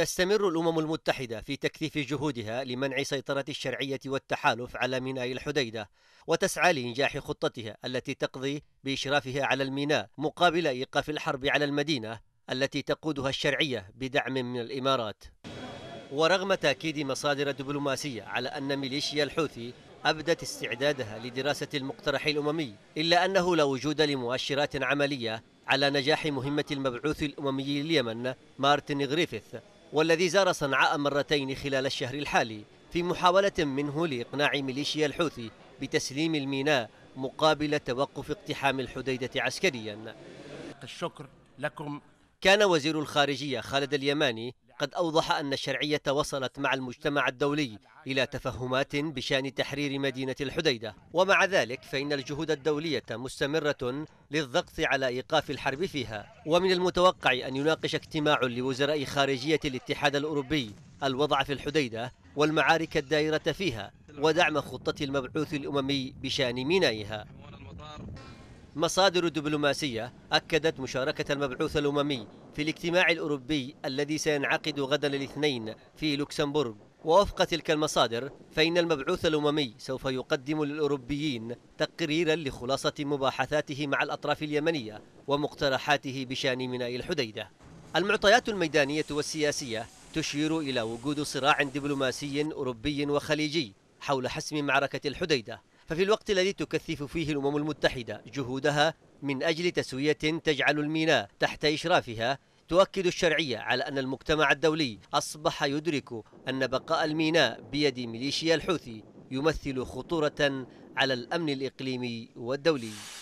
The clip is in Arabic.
تستمر الأمم المتحدة في تكثيف جهودها لمنع سيطرة الشرعية والتحالف على ميناء الحديدة وتسعى لإنجاح خطتها التي تقضي بإشرافها على الميناء مقابل إيقاف الحرب على المدينة التي تقودها الشرعية بدعم من الإمارات ورغم تأكيد مصادر دبلوماسية على أن ميليشيا الحوثي أبدت استعدادها لدراسة المقترح الأممي إلا أنه لا وجود لمؤشرات عملية على نجاح مهمة المبعوث الأممي لليمن مارتن غريفيث والذي زار صنعاء مرتين خلال الشهر الحالي في محاولة منه لإقناع ميليشيا الحوثي بتسليم الميناء مقابل توقف اقتحام الحديدة عسكريا الشكر لكم كان وزير الخارجية خالد اليماني قد أوضح أن الشرعية وصلت مع المجتمع الدولي إلى تفهمات بشأن تحرير مدينة الحديدة ومع ذلك فإن الجهود الدولية مستمرة للضغط على إيقاف الحرب فيها ومن المتوقع أن يناقش اجتماع لوزراء خارجية الاتحاد الأوروبي الوضع في الحديدة والمعارك الدائرة فيها ودعم خطة المبعوث الأممي بشأن مينائها مصادر دبلوماسية أكدت مشاركة المبعوث الأممي في الاجتماع الأوروبي الذي سينعقد غدا الاثنين في لوكسمبورغ ووفق تلك المصادر فإن المبعوث الأممي سوف يقدم للأوروبيين تقريرا لخلاصة مباحثاته مع الأطراف اليمنية ومقترحاته بشأن ميناء الحديدة المعطيات الميدانية والسياسية تشير إلى وجود صراع دبلوماسي أوروبي وخليجي حول حسم معركة الحديدة ففي الوقت الذي تكثف فيه الأمم المتحدة جهودها من أجل تسوية تجعل الميناء تحت إشرافها تؤكد الشرعية على أن المجتمع الدولي أصبح يدرك أن بقاء الميناء بيد ميليشيا الحوثي يمثل خطورة على الأمن الإقليمي والدولي